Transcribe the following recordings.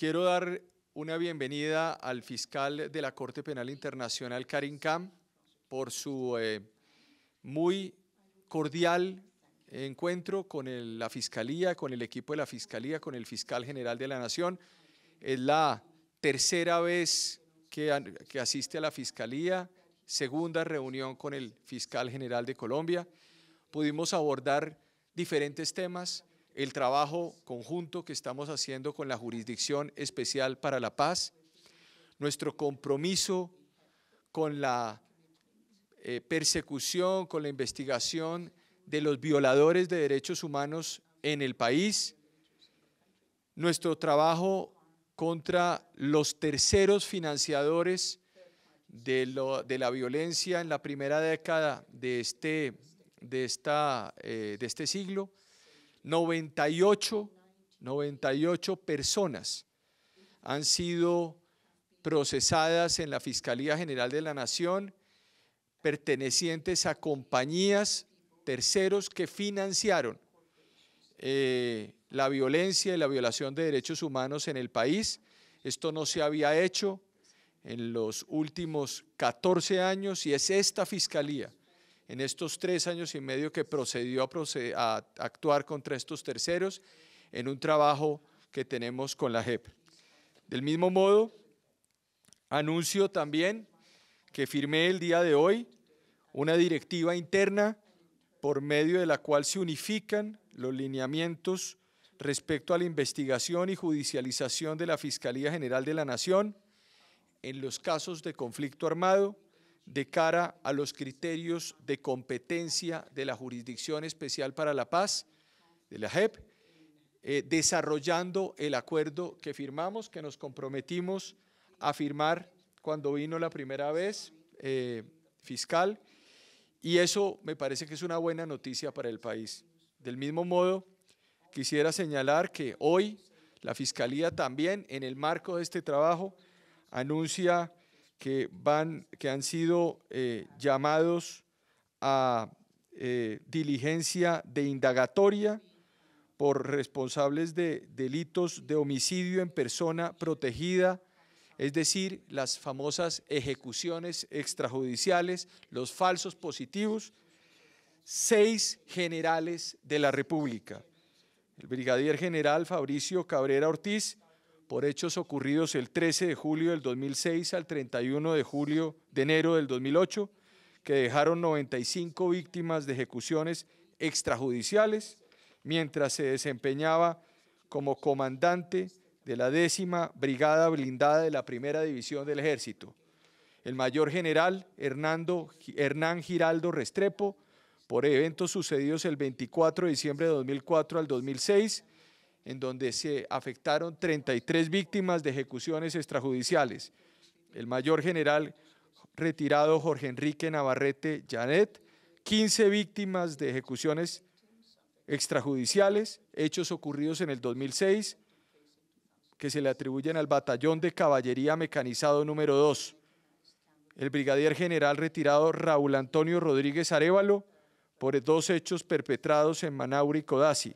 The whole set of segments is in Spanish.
Quiero dar una bienvenida al fiscal de la Corte Penal Internacional, Karim Kam, por su eh, muy cordial encuentro con la Fiscalía, con el equipo de la Fiscalía, con el fiscal general de la Nación. Es la tercera vez que, que asiste a la Fiscalía, segunda reunión con el fiscal general de Colombia. Pudimos abordar diferentes temas el trabajo conjunto que estamos haciendo con la Jurisdicción Especial para la Paz, nuestro compromiso con la eh, persecución, con la investigación de los violadores de derechos humanos en el país, nuestro trabajo contra los terceros financiadores de, la violencia en la primera década de este, de esta, eh, de este siglo, 98, 98 personas han sido procesadas en la Fiscalía General de la Nación pertenecientes a compañías terceros que financiaron eh, la violencia y la violación de derechos humanos en el país. Esto no se había hecho en los últimos 14 años y es esta Fiscalía en estos tres años y medio que procedió a, actuar contra estos terceros en un trabajo que tenemos con la JEP. Del mismo modo, anuncio también que firmé el día de hoy una directiva interna por medio de la cual se unifican los lineamientos respecto a la investigación y judicialización de la Fiscalía General de la Nación en los casos de conflicto armado, de cara a los criterios de competencia de la Jurisdicción Especial para la Paz, de la JEP, eh, desarrollando el acuerdo que firmamos, que nos comprometimos a firmar cuando vino la primera vez eh, fiscal, y eso me parece que es una buena noticia para el país. Del mismo modo, quisiera señalar que hoy la Fiscalía también, en el marco de este trabajo, anuncia que, van, que han sido eh, llamados a eh, diligencia de indagatoria por responsables de delitos de homicidio en persona protegida, es decir, las famosas ejecuciones extrajudiciales, los falsos positivos, seis generales de la República. El brigadier general Fabricio Cabrera Ortiz, por hechos ocurridos el 13 de julio del 2006 al 31 de julio de enero del 2008, que dejaron 95 víctimas de ejecuciones extrajudiciales mientras se desempeñaba como comandante de la décima brigada blindada de la primera división del ejército. El mayor general Hernando, Hernán Giraldo Restrepo, por eventos sucedidos el 24 de diciembre de 2004 al 2006, en donde se afectaron 33 víctimas de ejecuciones extrajudiciales. El mayor general retirado Jorge Enrique Navarrete Janet, 15 víctimas de ejecuciones extrajudiciales, hechos ocurridos en el 2006, que se le atribuyen al Batallón de Caballería Mecanizado número 2. El brigadier general retirado Raúl Antonio Rodríguez Arevalo, por dos hechos perpetrados en Manaure y Codazzi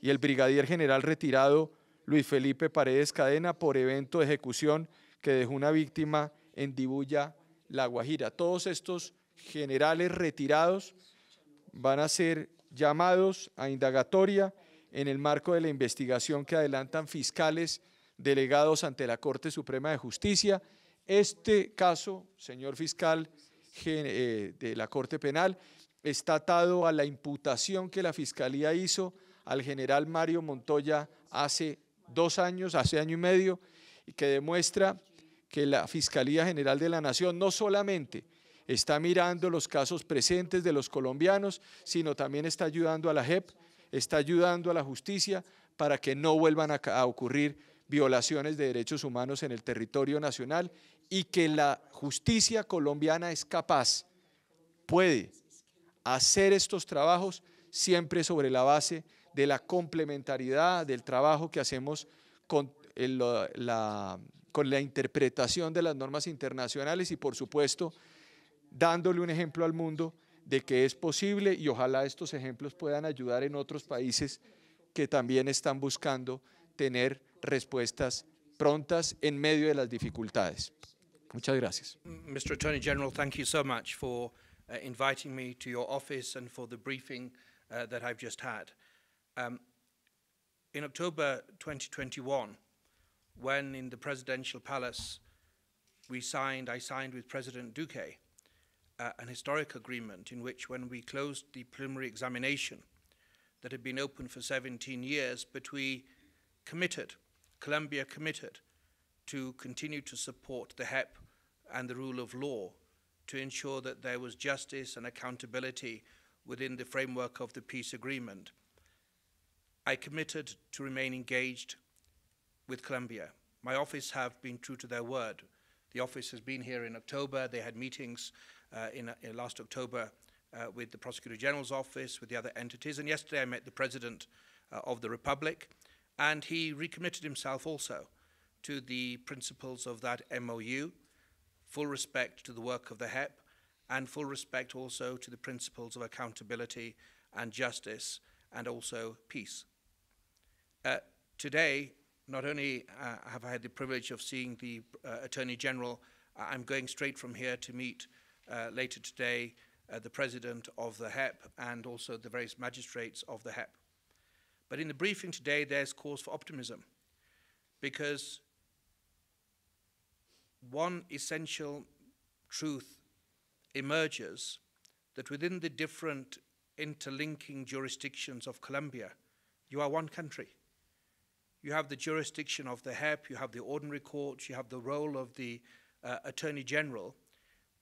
y el brigadier general retirado Luis Felipe Paredes Cadena por evento de ejecución que dejó una víctima en Dibuya, La Guajira. Todos estos generales retirados van a ser llamados a indagatoria en el marco de la investigación que adelantan fiscales delegados ante la Corte Suprema de Justicia. Este caso, señor fiscal eh, de la Corte Penal, está atado a la imputación que la Fiscalía hizo al general Mario Montoya hace dos años, hace año y medio, y que demuestra que la Fiscalía General de la Nación no solamente está mirando los casos presentes de los colombianos, sino también está ayudando a la JEP, está ayudando a la justicia para que no vuelvan a, a ocurrir violaciones de derechos humanos en el territorio nacional y que la justicia colombiana es capaz, puede hacer estos trabajos siempre sobre la base de la complementariedad del trabajo que hacemos con la, con la interpretación de las normas internacionales y por supuesto dándole un ejemplo al mundo de que es posible y ojalá estos ejemplos puedan ayudar en otros países que también están buscando tener respuestas prontas en medio de las dificultades. Muchas gracias. Mr. Attorney General, thank you so much for uh, inviting me to your office and for the briefing uh, that I've just had. Um, in October 2021, when in the presidential palace we signed, I signed with President Duque uh, an historic agreement in which when we closed the preliminary examination that had been open for 17 years, but we committed, Colombia committed to continue to support the HEP and the rule of law to ensure that there was justice and accountability within the framework of the peace agreement. I committed to remain engaged with Colombia. My office have been true to their word. The office has been here in October. They had meetings uh, in, in, uh, last October uh, with the Prosecutor General's office, with the other entities. And yesterday I met the President uh, of the Republic, and he recommitted himself also to the principles of that MOU, full respect to the work of the HEP, and full respect also to the principles of accountability and justice, and also peace. Uh, today, not only uh, have I had the privilege of seeing the uh, Attorney General, uh, I'm going straight from here to meet uh, later today the President of the HEP and also the various magistrates of the HEP. But in the briefing today, there's cause for optimism because one essential truth emerges that within the different interlinking jurisdictions of Colombia, you are one country you have the jurisdiction of the HEP, you have the ordinary courts, you have the role of the uh, Attorney General,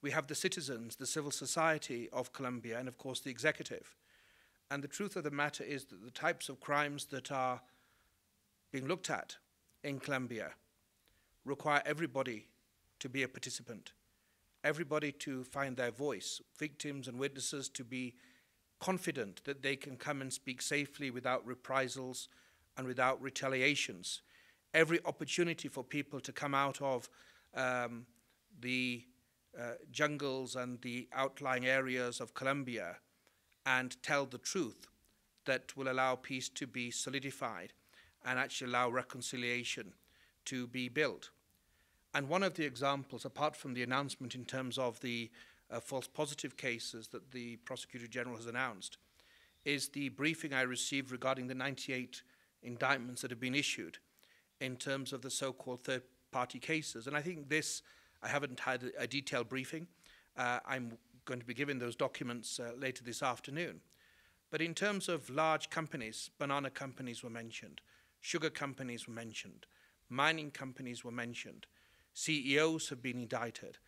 we have the citizens, the civil society of Colombia, and of course the executive. And the truth of the matter is that the types of crimes that are being looked at in Colombia require everybody to be a participant, everybody to find their voice, victims and witnesses to be confident that they can come and speak safely without reprisals, and without retaliations. Every opportunity for people to come out of um, the uh, jungles and the outlying areas of Colombia and tell the truth that will allow peace to be solidified and actually allow reconciliation to be built. And one of the examples, apart from the announcement in terms of the uh, false positive cases that the Prosecutor General has announced, is the briefing I received regarding the 98 indictments that have been issued in terms of the so-called third-party cases. And I think this, I haven't had a detailed briefing. Uh, I'm going to be giving those documents uh, later this afternoon. But in terms of large companies, banana companies were mentioned, sugar companies were mentioned, mining companies were mentioned, CEOs have been indicted.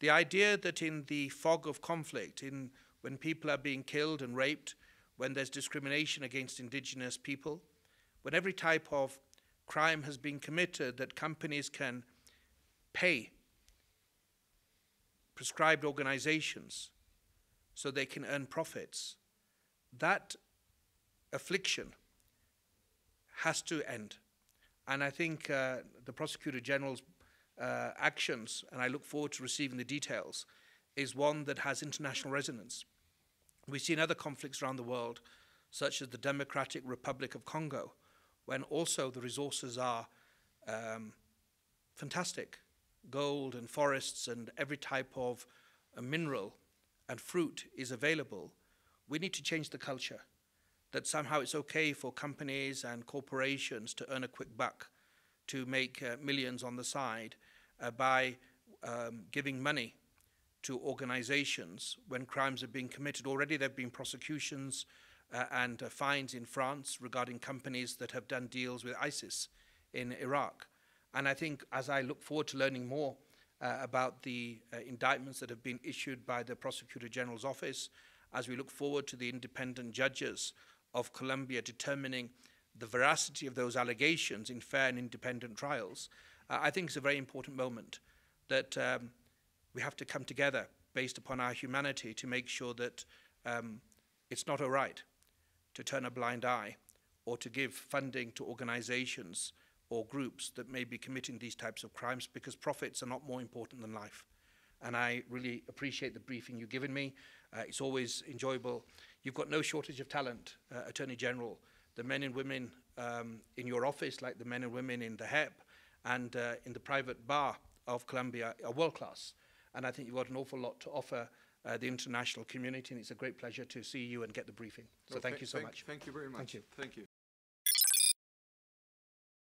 The idea that in the fog of conflict, in when people are being killed and raped, when there's discrimination against indigenous people, when every type of crime has been committed that companies can pay prescribed organizations so they can earn profits, that affliction has to end. And I think uh, the Prosecutor General's uh, actions, and I look forward to receiving the details, is one that has international resonance. We've seen other conflicts around the world, such as the Democratic Republic of Congo, when also the resources are um, fantastic gold and forests and every type of uh, mineral and fruit is available, we need to change the culture that somehow it's okay for companies and corporations to earn a quick buck, to make uh, millions on the side uh, by um, giving money to organizations when crimes are being committed. Already there have been prosecutions uh, and uh, fines in France regarding companies that have done deals with ISIS in Iraq. And I think as I look forward to learning more uh, about the uh, indictments that have been issued by the Prosecutor General's office, as we look forward to the independent judges of Colombia determining the veracity of those allegations in fair and independent trials, uh, I think it's a very important moment that um, we have to come together based upon our humanity to make sure that um, it's not all right to turn a blind eye or to give funding to organizations or groups that may be committing these types of crimes because profits are not more important than life. And I really appreciate the briefing you've given me. Uh, it's always enjoyable. You've got no shortage of talent, uh, Attorney General. The men and women um, in your office, like the men and women in the HEP and uh, in the private bar of Colombia, are world class. And I think you've got an awful lot to offer uh, the international community, and it's a great pleasure to see you and get the briefing. So well, thank you so much. Thank you very much. Thank you. Thank you.